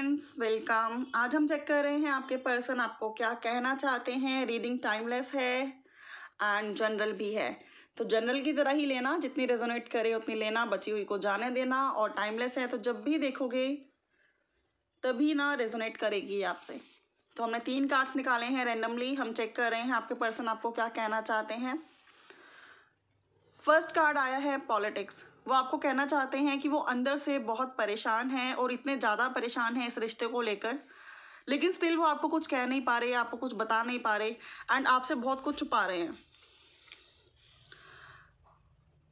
friends welcome आज हम check कर रहे हैं आपके पर्सन आपको क्या कहना चाहते हैं रीडिंग टाइमलेस है एंड जनरल भी है तो जनरल की तरह ही लेना जितनी रेजोनेट करे उतनी लेना बची हुई को जाने देना और टाइमलेस है तो जब भी देखोगे तभी ना रेजोनेट करेगी आपसे तो हमने तीन कार्ड्स निकाले हैं रेंडमली हम चेक कर रहे हैं आपके पर्सन आपको क्या कहना चाहते हैं फर्स्ट कार्ड आया है पॉलिटिक्स वो आपको कहना चाहते हैं कि वो अंदर से बहुत परेशान हैं और इतने ज़्यादा परेशान हैं इस रिश्ते को लेकर लेकिन स्टिल वो आपको कुछ कह नहीं पा रहे आपको कुछ बता नहीं पा रहे एंड आपसे बहुत कुछ छुपा रहे हैं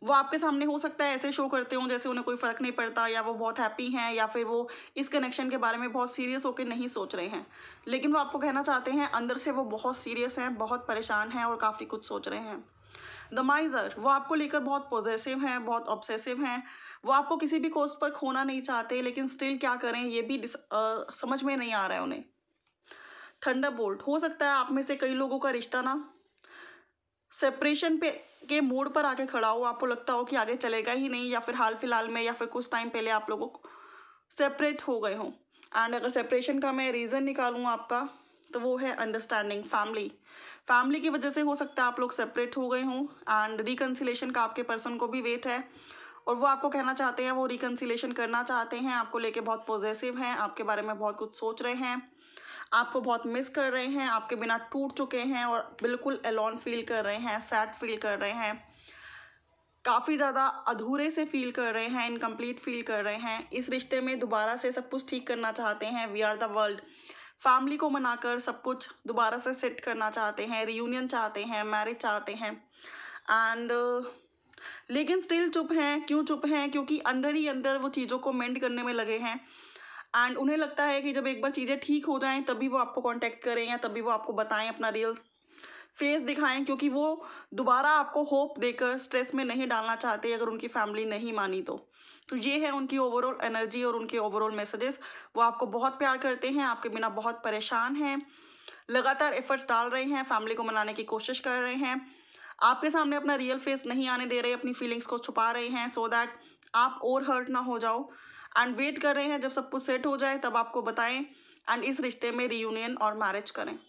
वो आपके सामने हो सकता है ऐसे शो करते हों जैसे उन्हें कोई फ़र्क नहीं पड़ता या वो बहुत हैप्पी हैं या फिर वो इस कनेक्शन के बारे में बहुत सीरियस होकर नहीं सोच रहे हैं लेकिन वो आपको कहना चाहते हैं अंदर से वो बहुत सीरियस हैं बहुत परेशान हैं और काफ़ी कुछ सोच रहे हैं द माइज़र वो आपको लेकर बहुत पॉजेसिव हैं बहुत ऑब्सेसिव हैं वो आपको किसी भी कोस्ट पर खोना नहीं चाहते लेकिन स्टिल क्या करें ये भी आ, समझ में नहीं आ रहा है उन्हें थंडर बोल्ट हो सकता है आप में से कई लोगों का रिश्ता ना सेपरेशन पे के मोड पर आके खड़ा हो आपको लगता हो कि आगे चलेगा ही नहीं या फिर हाल फिलहाल में या फिर कुछ टाइम पहले आप लोगों सेपरेट हो गए हों एंड अगर सेपरेशन का मैं रीज़न निकालूँ आपका तो वो है अंडरस्टैंडिंग फैमिली फैमिली की वजह से हो सकता है आप लोग सेपरेट हो गए हों एंड रिकन्सिलेशन का आपके पर्सन को भी वेट है और वो आपको कहना चाहते हैं वो रिकन्सिलेशन करना चाहते हैं आपको लेके बहुत पॉजिटिव हैं आपके बारे में बहुत कुछ सोच रहे हैं आपको बहुत मिस कर रहे हैं आपके बिना टूट चुके हैं और बिल्कुल एलोन फील कर रहे हैं सैड फील कर रहे हैं काफ़ी ज़्यादा अधूरे से फील कर रहे हैं इनकम्प्लीट फील कर रहे हैं इस रिश्ते में दोबारा से सब कुछ ठीक करना चाहते हैं we are the world family को मनाकर सब कुछ दोबारा से सेट करना चाहते हैं रियूनियन चाहते हैं मैरिज चाहते हैं एंड uh, लेकिन स्टिल चुप हैं क्यों चुप हैं क्योंकि अंदर ही अंदर वो चीज़ों को मेंड करने में लगे हैं एंड उन्हें लगता है कि जब एक बार चीज़ें ठीक हो जाएं तभी वो आपको कांटेक्ट करें या तभी वो आपको बताएं अपना रियल फेस दिखाएं क्योंकि वो दोबारा आपको होप देकर स्ट्रेस में नहीं डालना चाहते अगर उनकी फैमिली नहीं मानी तो तो ये है उनकी ओवरऑल एनर्जी और उनके ओवरऑल मैसेजेस वो आपको बहुत प्यार करते हैं आपके बिना बहुत परेशान हैं लगातार एफर्ट्स डाल रहे हैं फैमिली को मनाने की कोशिश कर रहे हैं आपके सामने अपना रियल फेस नहीं आने दे रहे अपनी फीलिंग्स को छुपा रहे हैं सो so दैट आप और हर्ट ना हो जाओ एंड वेट कर रहे हैं जब सब कुछ सेट हो जाए तब आपको बताएं एंड इस रिश्ते में रीयूनियन और मैरिज करें